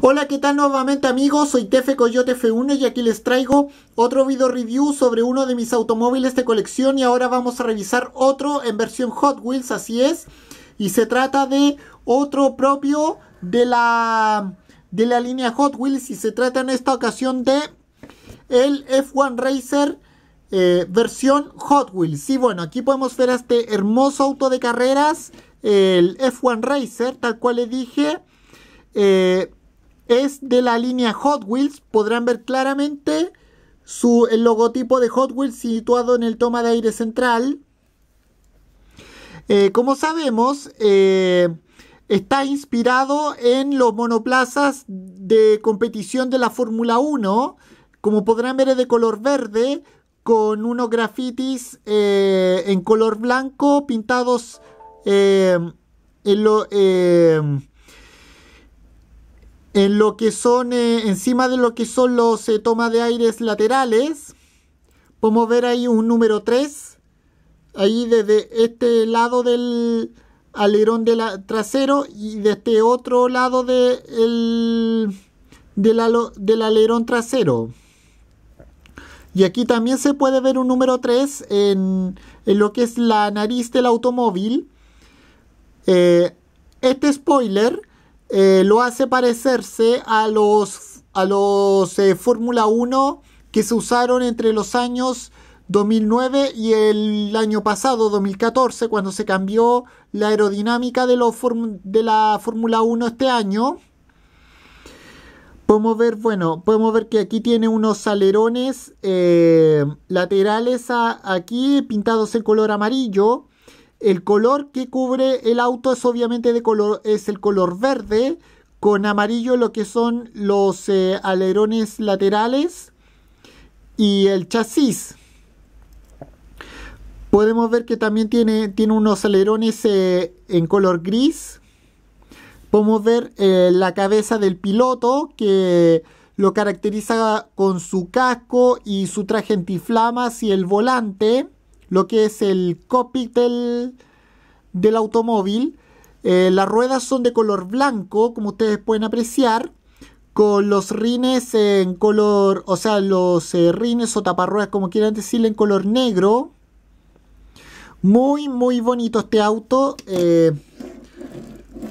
Hola, ¿qué tal nuevamente amigos? Soy Tefe Coyote F1 y aquí les traigo otro video review sobre uno de mis automóviles de colección y ahora vamos a revisar otro en versión Hot Wheels, así es. Y se trata de otro propio de la, de la línea Hot Wheels y se trata en esta ocasión de el F1 Racer eh, versión Hot Wheels. Y bueno, aquí podemos ver a este hermoso auto de carreras, el F1 Racer, tal cual le dije. Eh, es de la línea Hot Wheels. Podrán ver claramente su, el logotipo de Hot Wheels situado en el toma de aire central. Eh, como sabemos, eh, está inspirado en los monoplazas de competición de la Fórmula 1. Como podrán ver, es de color verde, con unos grafitis eh, en color blanco pintados en lo en lo que son, eh, encima de lo que son los eh, toma tomas de aires laterales, podemos ver ahí un número 3, ahí desde este lado del alerón de trasero y de este otro lado de del, alerón trasero. Y aquí también se puede ver un número 3 en, lo que es la nariz del automóvil. Eh, este spoiler eh, lo hace parecerse a los, a los eh, Fórmula 1 que se usaron entre los años 2009 y el año pasado, 2014, cuando se cambió la aerodinámica de, los de la Fórmula 1 este año. Podemos ver, bueno, podemos ver que aquí tiene unos alerones eh, laterales aquí pintados en color amarillo el color que cubre el auto es obviamente de color, es el color verde, con amarillo lo que son los eh, alerones laterales y el chasis. Podemos ver que también tiene, tiene unos alerones eh, en color gris. Podemos ver eh, la cabeza del piloto que lo caracteriza con su casco y su traje antiflamas y el volante lo que es el cockpit del, automóvil. Eh, las ruedas son de color blanco, como ustedes pueden apreciar, con los rines en color, o sea, los eh, rines o taparruedas, como quieran decirle, en color negro. Muy, muy bonito este auto. Eh,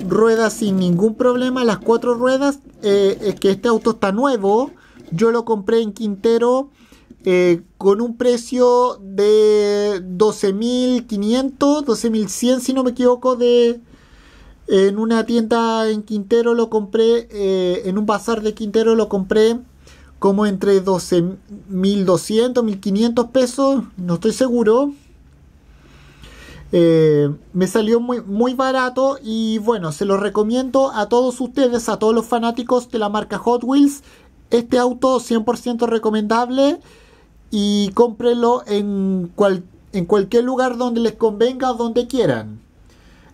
ruedas sin ningún problema, las cuatro ruedas. es que este auto está nuevo. Yo lo compré en Quintero eh, con un precio de 12.500, 12.100 si no me equivoco, de en una tienda en Quintero lo compré, eh, en un bazar de Quintero lo compré como entre 12.200, 1.500 pesos, no estoy seguro. Eh, me salió muy, muy barato y bueno, se lo recomiendo a todos ustedes, a todos los fanáticos de la marca Hot Wheels. Este auto 100% recomendable y cómprelo en, cual, en cualquier lugar donde les convenga o donde quieran.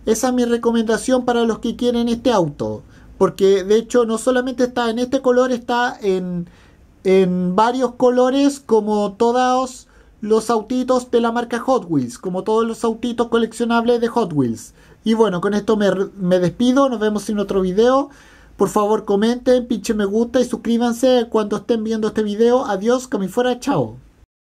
Esa es mi recomendación para los que quieren este auto, porque de hecho no solamente está en este color, está en, en varios colores como todos los autitos de la marca Hot Wheels, como todos los autitos coleccionables de Hot Wheels. Y bueno, con esto me, despido, nos vemos en otro video. Por favor comenten, pinchen me gusta y suscríbanse cuando estén viendo este video. Adiós, que fuera, chao.